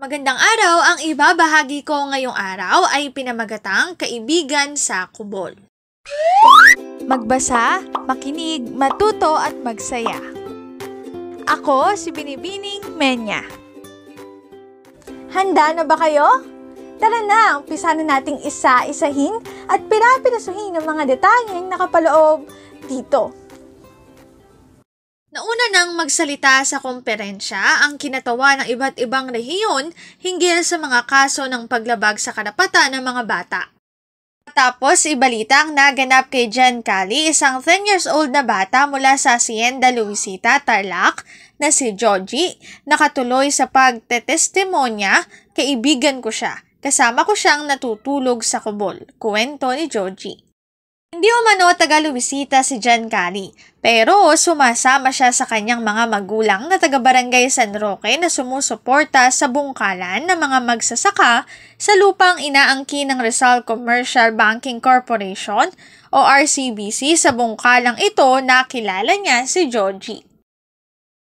Magandang araw! Ang ibabahagi ko ngayong araw ay pinamagatang Kaibigan sa Kubol. Magbasa, makinig, matuto at magsaya. Ako si Binibining Menya. Handa na ba kayo? Tara na, umpisa na nating isa-isahin at pinapinasuhin ang mga detalyeng nakapaloob dito Nauna nang magsalita sa komperensya ang kinatawa ng iba't ibang rehiyon hinggil sa mga kaso ng paglabag sa karapatan ng mga bata. Tapos ibalita ang naganap kay Jen Cali, isang 10 years old na bata mula sa Hacienda Luisita, Tarlac, na si Joji, nakatuloy sa pagtetestimonya, kaibigan ko siya. Kasama ko siyang natutulog sa kubol, kuwento ni Joji. Hindi umano taga-Luisita si Jan Giancarlo, pero sumasama siya sa kanyang mga magulang na taga-barangay San Roque na sumusuporta sa bungkalan ng mga magsasaka sa lupang inaangkin ng Rizal Commercial Banking Corporation o RCBC sa bungkalang ito na kilala niya si Georgie.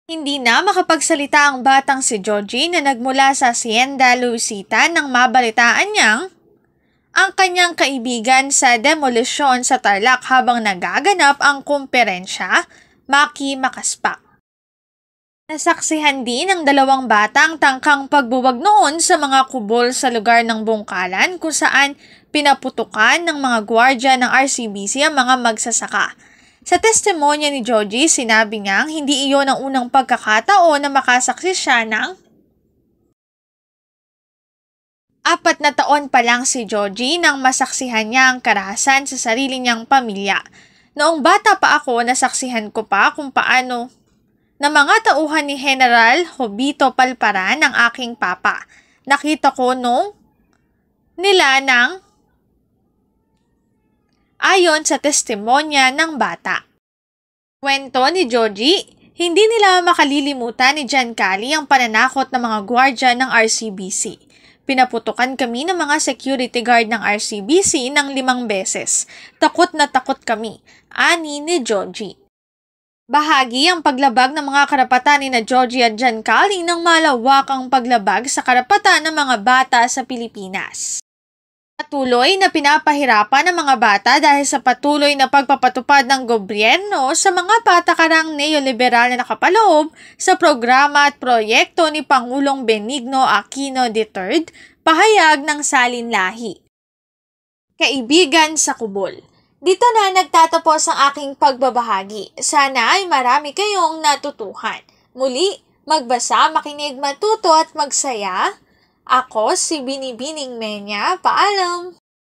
Hindi na makapagsalita ang batang si Georgie na nagmula sa Hacienda Luisita nang mabalitaan niyang ang kanyang kaibigan sa demolisyon sa Tarlac habang nagaganap ang kumperensya, Maki Makaspak. Nasaksihan din ng dalawang batang tangkang pagbuwag noon sa mga kubol sa lugar ng bungkalan kung saan pinaputukan ng mga gwardya ng RCBC ang mga magsasaka. Sa testimonya ni Joji, sinabi niyang hindi iyon ang unang pagkakataon na makasaksi siya ng Apat na taon pa lang si Georgie nang masaksihan niya ang karahasan sa sarili niyang pamilya. Noong bata pa ako, nasaksihan ko pa kung paano na mga tauhan ni General Hobito Palparan ng aking papa. Nakita ko nung nila ng ayon sa testimonya ng bata. Kwento ni Georgie, hindi nila makalilimutan ni Giancarlo ang pananakot ng mga gwardya ng RCBC. Pinaputukan kami ng mga security guard ng RCBC ng limang beses. Takot na takot kami, ani ni Georgie. Bahagi ang paglabag ng mga karapatan ni na Georgie at Giancarlo ng malawakang paglabag sa karapatan ng mga bata sa Pilipinas patuloy na pinapahirapan ng mga bata dahil sa patuloy na pagpapatupad ng gobyerno sa mga patakarang neoliberal na nakapaloob sa programa at proyekto ni Pangulong Benigno Aquino III, pahayag ng salinlahi. Kaibigan sa kubol Dito na nagtatapos ang aking pagbabahagi. Sana ay marami kayong natutuhan. Muli, magbasa, makinig, matuto at magsaya ako si Binibining Menya. Paalam!